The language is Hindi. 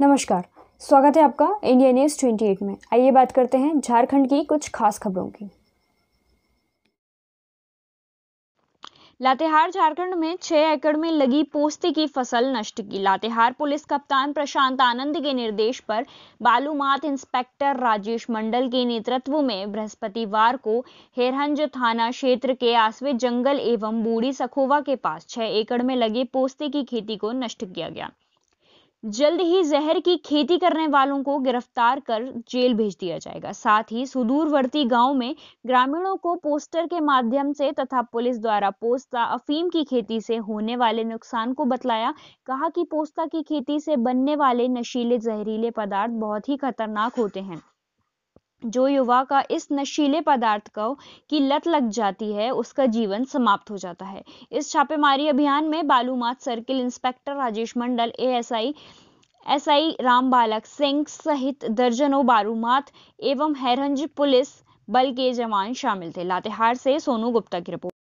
नमस्कार स्वागत है आपका इंडिया न्यूज़ एट में आइए बात करते हैं झारखंड की कुछ खास खबरों की लातेहार झारखंड में छह एकड़ में लगी पोस्ती की फसल नष्ट की लातेहार पुलिस कप्तान प्रशांत आनंद के निर्देश पर बालूमाथ इंस्पेक्टर राजेश मंडल के नेतृत्व में बृहस्पतिवार को हेरहंज थाना क्षेत्र के आसवे जंगल एवं बूढ़ी सखोवा के पास छह एकड़ में लगे पोस्ती की खेती को नष्ट किया गया जल्द ही जहर की खेती करने वालों को गिरफ्तार कर जेल भेज दिया जाएगा साथ ही सुदूरवर्ती गांव में ग्रामीणों को पोस्टर के माध्यम से तथा पुलिस द्वारा पोस्ता अफीम की खेती से होने वाले नुकसान को बतलाया कहा कि पोस्ता की खेती से बनने वाले नशीले जहरीले पदार्थ बहुत ही खतरनाक होते हैं जो युवा का इस नशीले पदार्थ को की लत लग जाती है उसका जीवन समाप्त हो जाता है इस छापेमारी अभियान में Balumath circle inspector Rajesh Mandal ASI SI Ram Balak Singh सहित दर्जनों बारूमात एवं हैरंज पुलिस बल के जवान शामिल थे लातेहार से सोनू गुप्ता की रिपोर्ट